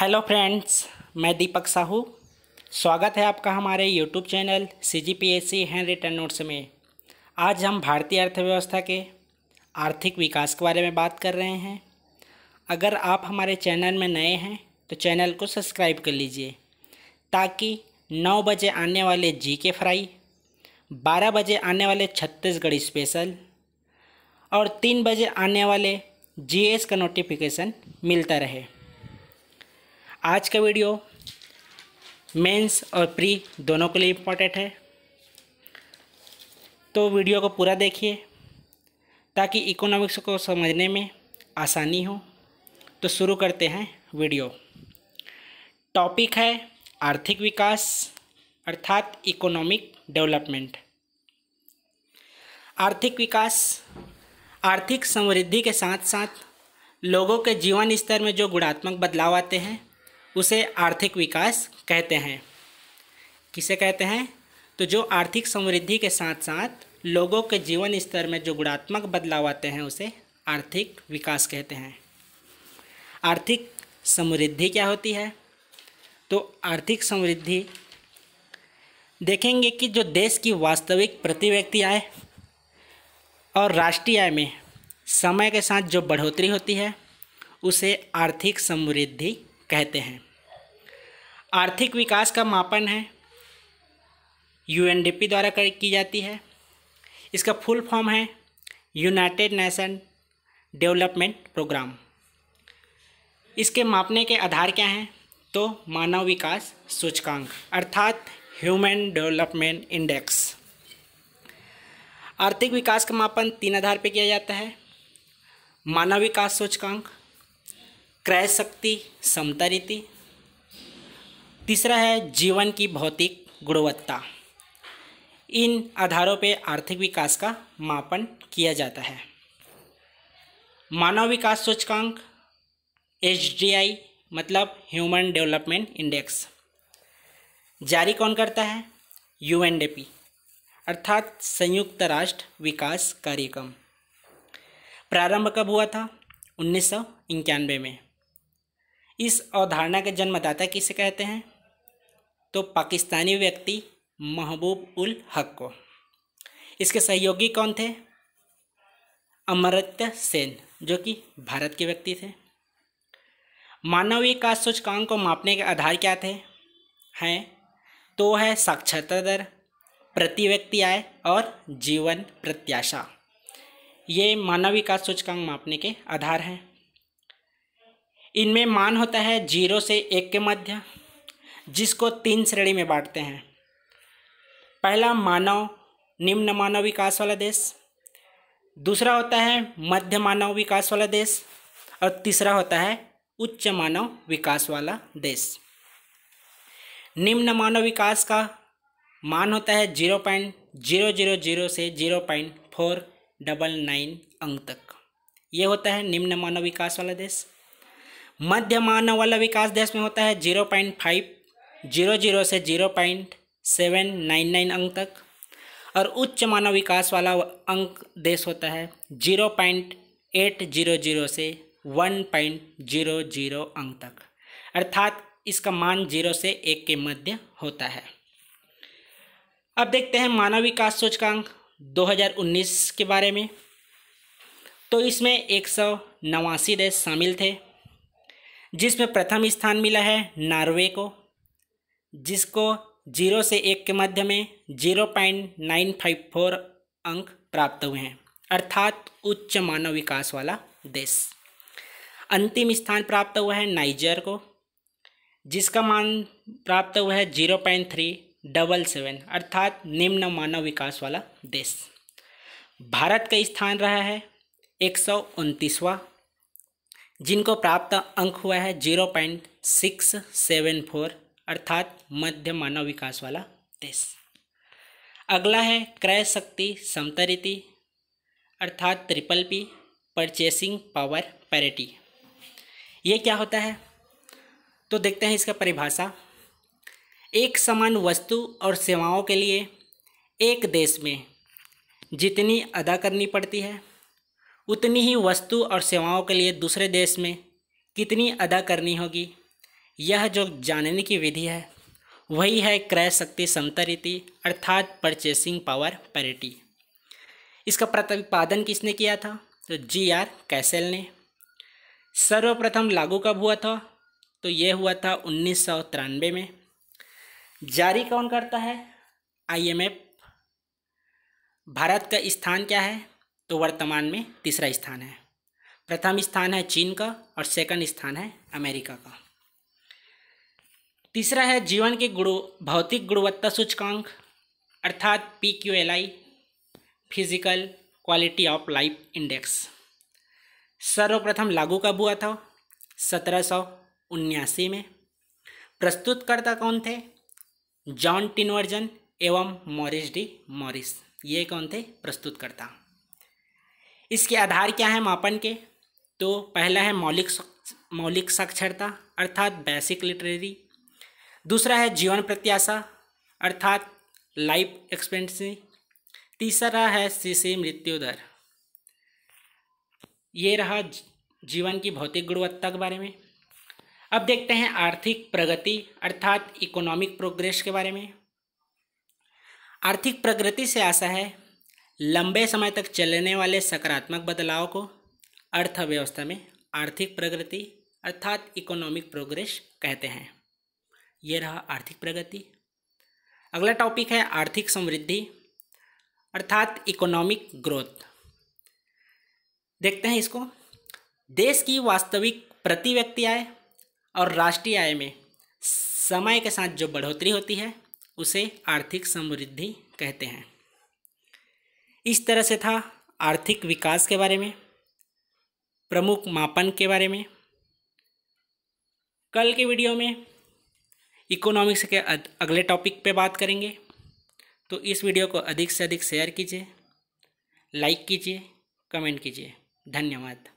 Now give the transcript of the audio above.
hello friends मैं दीपक साहू स्वागत है आपका हमारे YouTube channel C G P S C handwritten notes में आज हम भारतीय अर्थव्यवस्था के आर्थिक विकास के बारे में बात कर रहे हैं अगर आप हमारे चैनल में नए हैं तो चैनल को सब्सक्राइब कर लीजिए ताकि नौ बजे आने वाले जी के फ्राई बारह बजे आने वाले छत्तीसगढ़ स्पेशल और तीन बजे आने वाले जीएस का नोटिफिकेशन मिलता रहे आज का वीडियो मेंस और प्री दोनों के लिए इम्पोर्टेंट है तो वीडियो को पूरा देखिए ताकि इकोनॉमिक्स को समझने में आसानी हो तो शुरू करते हैं वीडियो टॉपिक है आर्थिक विकास अर्थात इकोनॉमिक डेवलपमेंट आर्थिक विकास आर्थिक समृद्धि के साथ साथ लोगों के जीवन स्तर में जो गुणात्मक बदलाव आते हैं उसे आर्थिक विकास कहते हैं किसे कहते हैं तो जो आर्थिक समृद्धि के साथ साथ लोगों के जीवन स्तर में जो गुणात्मक बदलाव आते हैं उसे आर्थिक विकास कहते हैं आर्थिक समृद्धि क्या होती है तो आर्थिक समृद्धि देखेंगे कि जो देश की वास्तविक प्रति व्यक्ति आय और राष्ट्रीय आय में समय के साथ जो बढ़ोतरी होती है उसे आर्थिक समृद्धि कहते हैं आर्थिक विकास का मापन है यूएनडीपी द्वारा की जाती है इसका फुल फॉर्म है यूनाइटेड नेशन डेवलपमेंट प्रोग्राम इसके मापने के आधार क्या हैं तो मानव विकास सूचकांक अर्थात ह्यूमन डेवलपमेंट इंडेक्स आर्थिक विकास का मापन तीन आधार पर किया जाता है मानव विकास सूचकांक क्रय शक्ति समता रीति तीसरा है जीवन की भौतिक गुणवत्ता इन आधारों पर आर्थिक विकास का मापन किया जाता है मानव विकास सूचकांक एच मतलब ह्यूमन डेवलपमेंट इंडेक्स जारी कौन करता है यू अर्थात संयुक्त राष्ट्र विकास कार्यक्रम प्रारंभ कब हुआ था उन्नीस में इस अवधारणा के जन्मदाता किसे कहते हैं तो पाकिस्तानी व्यक्ति महबूब उल हक को इसके सहयोगी कौन थे अमरत्य सेन जो कि भारत के व्यक्ति थे मानव विकास सूचकांक को मापने के आधार क्या थे हैं तो है साक्षरता दर प्रति व्यक्ति आय और जीवन प्रत्याशा ये मानव विकास सूचकांक मापने के आधार हैं इनमें मान होता है जीरो से एक के मध्य जिसको तीन श्रेणी में बांटते हैं पहला मानव निम्न मानव विकास वाला देश दूसरा होता है मध्य मानव विकास वाला देश और तीसरा होता है उच्च मानव विकास वाला देश निम्न मानव विकास का मान होता है zero point zero zero zero से zero point four double nine अंक तक ये होता है निम्न मानव विकास वाला देश मध्य मानव वाला विकास देश में होता है zero point five zero zero से zero point seven nine nine अंक तक और उच्च मानव विकास वाला अंक देश होता है zero point eight zero zero से वन पॉइंट जीरो जीरो अंक तक अर्थात इसका मान जीरो से एक के मध्य होता है अब देखते हैं मानव विकास सूचकांक 2019 के बारे में तो इसमें एक सौ नवासी देश शामिल थे जिसमें प्रथम स्थान मिला है नॉर्वे को जिसको जीरो से एक के मध्य में zero point nine five four अंक प्राप्त हुए हैं अर्थात उच्च मानव विकास वाला देश अंतिम स्थान प्राप्त हुआ है नाइजर को जिसका मान प्राप्त हुआ है zero point three double seven अर्थात निम्न मानव विकास वाला देश भारत का स्थान रहा है एक सौ उनतीसवा जिनको प्राप्त अंक हुआ है zero point six seven four अर्थात मध्य मानव विकास वाला देश अगला है क्रय शक्ति समतरिति अर्थात triple P purchasing power parity ये क्या होता है तो देखते हैं इसका परिभाषा एक समान वस्तु और सेवाओं के लिए एक देश में जितनी अदा करनी पड़ती है उतनी ही वस्तु और सेवाओं के लिए दूसरे देश में कितनी अदा करनी होगी यह जो जानने की विधि है वही है क्रय शक्ति समता रीति अर्थात परचेसिंग पावर पैरिटी इसका प्रतिपादन किसने किया था तो जी आर कैसेल ने सर्वप्रथम लागू कब हुआ था तो यह हुआ था उन्नीस में जारी कौन करता है आईएमएफ भारत का स्थान क्या है तो वर्तमान में तीसरा स्थान है प्रथम स्थान है चीन का और सेकंड स्थान है अमेरिका का तीसरा है जीवन के गुणो भौतिक गुणवत्ता सूचकांक अर्थात P Q L I physical quality of life index सर्वप्रथम लागू कब हुआ था सत्रह सौ उन्यासी में प्रस्तुतकर्ता कौन थे जॉन टिनवर्जन एवं मॉरिस डी मॉरिस ये कौन थे प्रस्तुतकर्ता इसके आधार क्या है मापन के तो पहला है मौलिक मौलिक साक्षरता अर्थात बेसिक लिटरेरी दूसरा है जीवन प्रत्याशा अर्थात लाइफ एक्सपेंसी तीसरा है शिशि मृत्यु दर ये रहा जीवन की भौतिक गुणवत्ता के बारे में अब देखते हैं आर्थिक प्रगति अर्थात इकोनॉमिक प्रोग्रेस के बारे में आर्थिक प्रगति से आशा है लंबे समय तक चलने वाले सकारात्मक बदलाव को अर्थव्यवस्था में आर्थिक प्रगति अर्थात इकोनॉमिक प्रोग्रेस कहते हैं ये रहा आर्थिक प्रगति अगला टॉपिक है आर्थिक समृद्धि अर्थात इकोनॉमिक ग्रोथ देखते हैं इसको देश की वास्तविक प्रति व्यक्ति आय और राष्ट्रीय आय में समय के साथ जो बढ़ोतरी होती है उसे आर्थिक समृद्धि कहते हैं इस तरह से था आर्थिक विकास के बारे में प्रमुख मापन के बारे में कल के वीडियो में इकोनॉमिक्स के अगले टॉपिक पे बात करेंगे तो इस वीडियो को अधिक से अधिक शेयर कीजिए लाइक कीजिए कमेंट कीजिए धन्यवाद